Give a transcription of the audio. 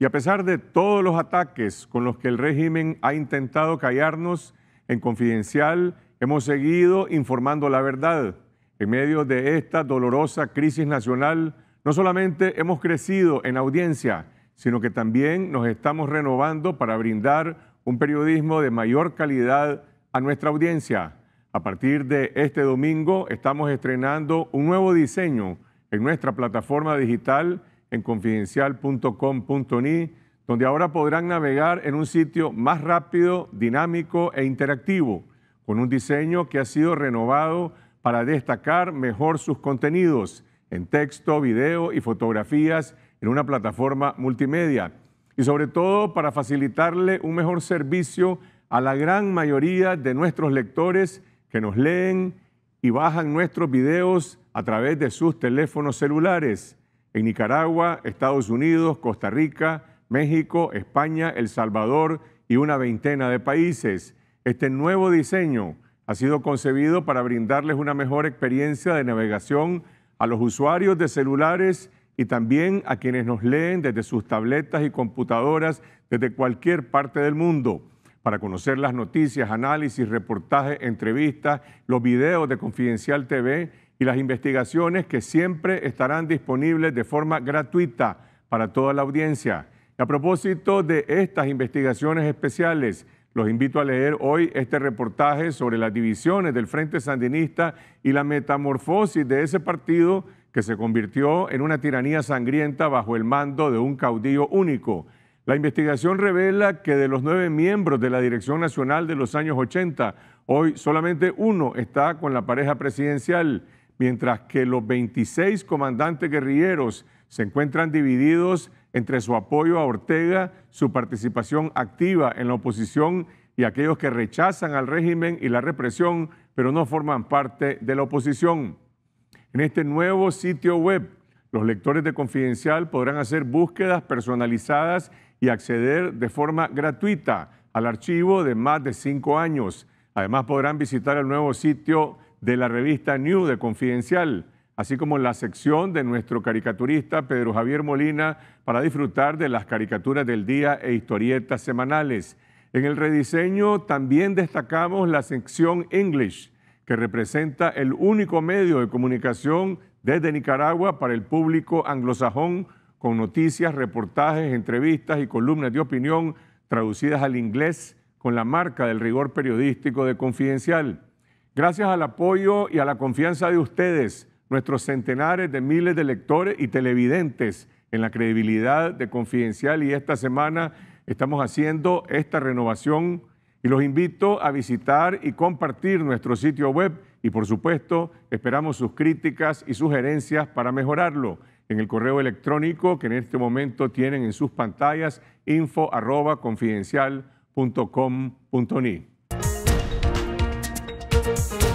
Y a pesar de todos los ataques con los que el régimen ha intentado callarnos, en Confidencial hemos seguido informando la verdad. En medio de esta dolorosa crisis nacional, no solamente hemos crecido en audiencia, sino que también nos estamos renovando para brindar un periodismo de mayor calidad a nuestra audiencia. A partir de este domingo estamos estrenando un nuevo diseño en nuestra plataforma digital en confidencial.com.ni, donde ahora podrán navegar en un sitio más rápido, dinámico e interactivo, con un diseño que ha sido renovado para destacar mejor sus contenidos en texto, video y fotografías en una plataforma multimedia y sobre todo para facilitarle un mejor servicio a la gran mayoría de nuestros lectores que nos leen y bajan nuestros videos a través de sus teléfonos celulares en Nicaragua, Estados Unidos, Costa Rica, México, España, El Salvador y una veintena de países. Este nuevo diseño ha sido concebido para brindarles una mejor experiencia de navegación a los usuarios de celulares y también a quienes nos leen desde sus tabletas y computadoras desde cualquier parte del mundo. Para conocer las noticias, análisis, reportajes, entrevistas, los videos de Confidencial TV, y las investigaciones que siempre estarán disponibles de forma gratuita para toda la audiencia. a propósito de estas investigaciones especiales, los invito a leer hoy este reportaje sobre las divisiones del Frente Sandinista y la metamorfosis de ese partido que se convirtió en una tiranía sangrienta bajo el mando de un caudillo único. La investigación revela que de los nueve miembros de la Dirección Nacional de los años 80, hoy solamente uno está con la pareja presidencial mientras que los 26 comandantes guerrilleros se encuentran divididos entre su apoyo a Ortega, su participación activa en la oposición y aquellos que rechazan al régimen y la represión, pero no forman parte de la oposición. En este nuevo sitio web, los lectores de Confidencial podrán hacer búsquedas personalizadas y acceder de forma gratuita al archivo de más de cinco años. Además, podrán visitar el nuevo sitio de la revista New de Confidencial, así como la sección de nuestro caricaturista Pedro Javier Molina para disfrutar de las caricaturas del día e historietas semanales. En el rediseño también destacamos la sección English, que representa el único medio de comunicación desde Nicaragua para el público anglosajón, con noticias, reportajes, entrevistas y columnas de opinión traducidas al inglés con la marca del rigor periodístico de Confidencial. Gracias al apoyo y a la confianza de ustedes, nuestros centenares de miles de lectores y televidentes en la credibilidad de Confidencial y esta semana estamos haciendo esta renovación y los invito a visitar y compartir nuestro sitio web y por supuesto esperamos sus críticas y sugerencias para mejorarlo en el correo electrónico que en este momento tienen en sus pantallas info Thank